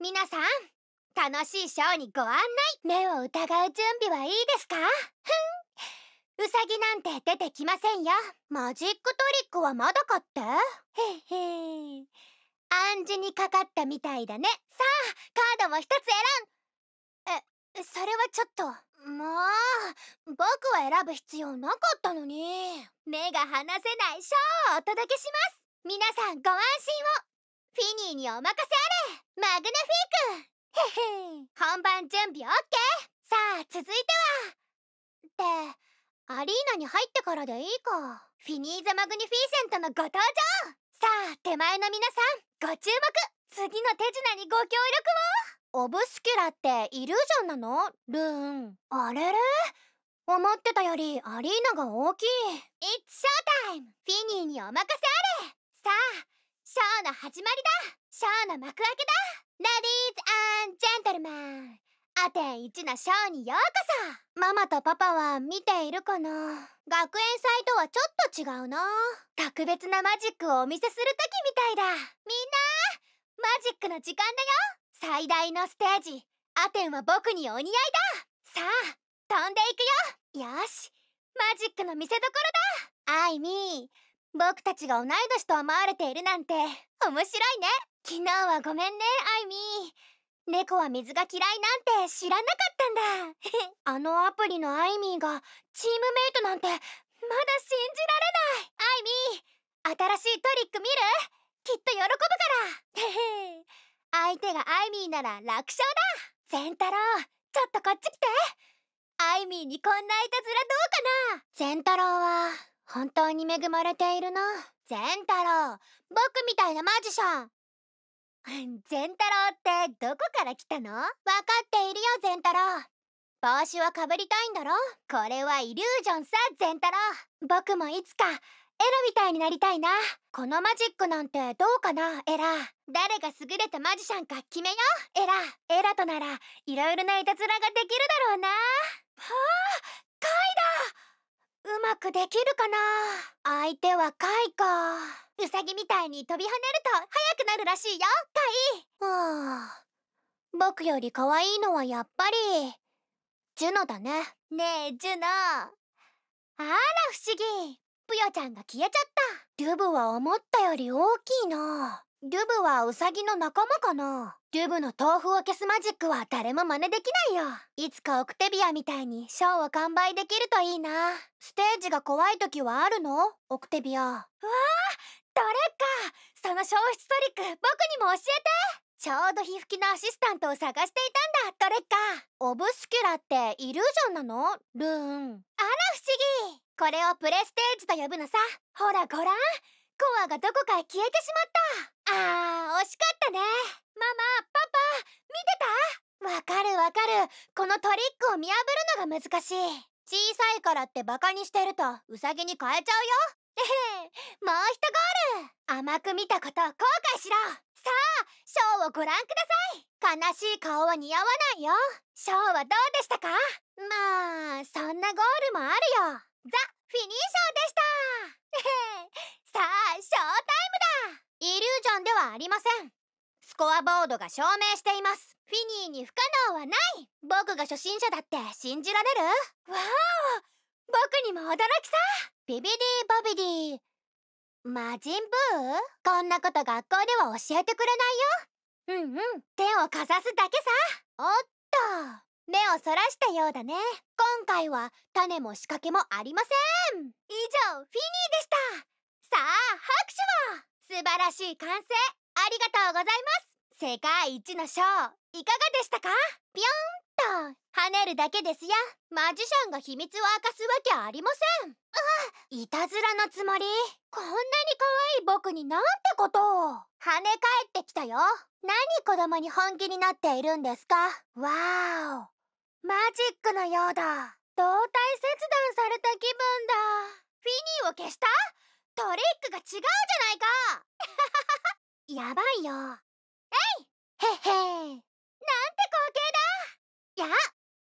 皆さん楽しいショーにご案内目を疑う準備はいいですかふんウサギなんて出てきませんよマジックトリックはまだかってへへ暗示にかかったみたいだねさあカードも一つ選んえそれはちょっともう僕は選ぶ必要なかったのに目が離せないショーをお届けします皆さんご安心をフィニーにお任せあれマグナフィークへへ本番準備 OK さあ続いてはってアリーナに入ってからでいいかフィニーザ・マグニフィーセントのご登場さあ手前の皆さんご注目次の手品にご協力をオブスキュラってイリュージョンなのルーンあれれ思ってたよりアリーナが大きい It's showtime! フィニーにお任せあれさあショーの始まりだショーの幕開けだレディーズジェントルマンアテン1のショーにようこそママとパパは見ているかな学園祭とはちょっと違うな特別なマジックをお見せする時みたいだみんなマジックの時間だよ最大のステージアテンは僕にお似合いださあ飛んでいくよよしマジックの見せどころだアイミー僕たちが同い年と思われているなんて面白いね昨日はごめんねアイミー猫は水が嫌いなんて知らなかったんだ あのアプリのアイミーがチームメイトなんてまだ信じられないアイミー新しいトリック見るきっと喜ぶから 相手がアイミーなら楽勝だ善太郎ちょっとこっち来てアイミーにこんないたずらどうかな善太郎は本当に恵まれているな善太郎僕みたいなマジシャン善太郎ってどこから来たの分かっているよ善太郎帽子はかぶりたいんだろこれはイリュージョンさ善太郎僕もいつかエラみたいになりたいなこのマジックなんてどうかなエラ誰が優れたマジシャンか決めよエラエラとならいろいろないたずらができるだろうなはあ貝だうまくできるかな相手はカイかウサギみたいに飛び跳ねると速くなるらしいよカイはあ僕より可愛いのはやっぱりジュノだねねえジュノあら不思議ぷよちゃんが消えちゃったデュブは思ったより大きいなデブはウサギの仲間かなルブの豆腐を消すマジックは誰も真似できないよいつかオクテビアみたいにショーを完売できるといいなステージが怖い時はあるのオクテビアうわどれかその消失トリック僕にも教えてちょうど皮膚きのアシスタントを探していたんだどれかオブスキュラってイリュージョンなのルーンあら不思議これをプレステージと呼ぶのさほらごらんワーがどこかへ消えてしまったあー惜しかったねママパパ見てたわかるわかるこのトリックを見破るのが難しい小さいからってバカにしてるとウサギに変えちゃうよ もう一ゴール甘く見たことを後悔しろさあショーをご覧ください悲しい顔は似合わないよショーはどうでしたかまあそんなゴールもあるよザ・フィニッシュはありませんスコアボードが証明していますフィニーに不可能はない僕が初心者だって信じられるわお僕にも驚きさビビディボビディ魔人ブーこんなこと学校では教えてくれないようんうん手をかざすだけさおっと目をそらしたようだね今回は種も仕掛けもありません以上フィニーでしたさあ拍手を素晴らしい完成ありがとうございます世界一のショーいかがでしたかぴょんと跳ねるだけですよマジシャンが秘密を明かすわけありませんあいたずらのつもりこんなに可愛い僕になんてことを跳ね返ってきたよ何子供に本気になっているんですかわーおマジックのようだ胴体切断された気分だフィニーを消したトリックが違うじゃないか やばいよえいへへなんて光景だや